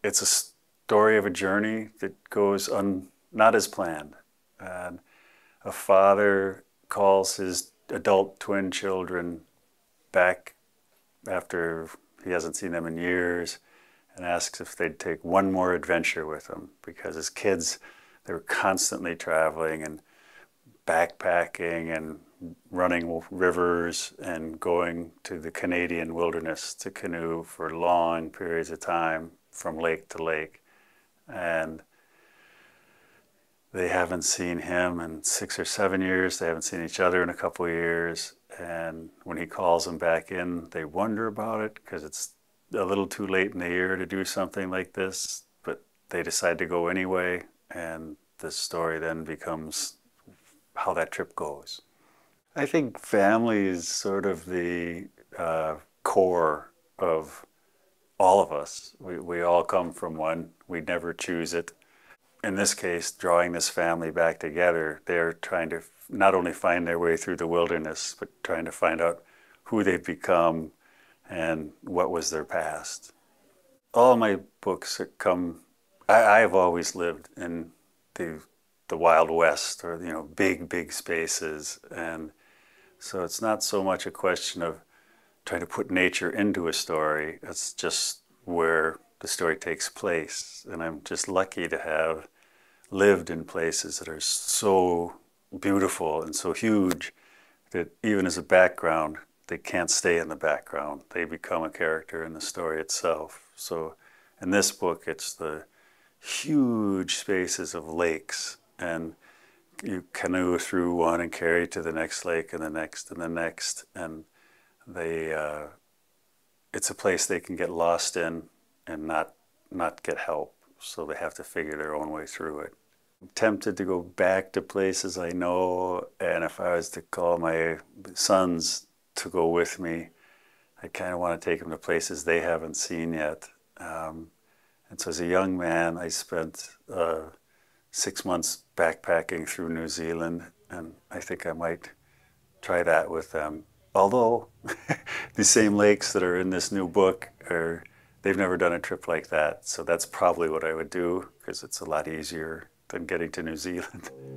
It's a story of a journey that goes un, not as planned. And a father calls his adult twin children back after he hasn't seen them in years and asks if they'd take one more adventure with him because as kids they were constantly traveling and backpacking and running rivers and going to the Canadian wilderness to canoe for long periods of time from lake to lake. And they haven't seen him in six or seven years. They haven't seen each other in a couple of years. And when he calls them back in, they wonder about it because it's a little too late in the year to do something like this. But they decide to go anyway. And this story then becomes how that trip goes? I think family is sort of the uh, core of all of us. We, we all come from one, we never choose it. In this case, drawing this family back together, they're trying to not only find their way through the wilderness, but trying to find out who they've become and what was their past. All my books come, I, I've always lived in the the Wild West or, you know, big, big spaces. And so it's not so much a question of trying to put nature into a story, it's just where the story takes place. And I'm just lucky to have lived in places that are so beautiful and so huge that even as a background, they can't stay in the background. They become a character in the story itself. So in this book, it's the huge spaces of lakes and you canoe through one and carry to the next lake and the next and the next and they uh, it's a place they can get lost in and not not get help so they have to figure their own way through it I'm tempted to go back to places I know and if I was to call my sons to go with me I kind of want to take them to places they haven't seen yet um, and so as a young man I spent uh, six months backpacking through New Zealand, and I think I might try that with them. Um, although the same lakes that are in this new book are they've never done a trip like that, so that's probably what I would do because it's a lot easier than getting to New Zealand.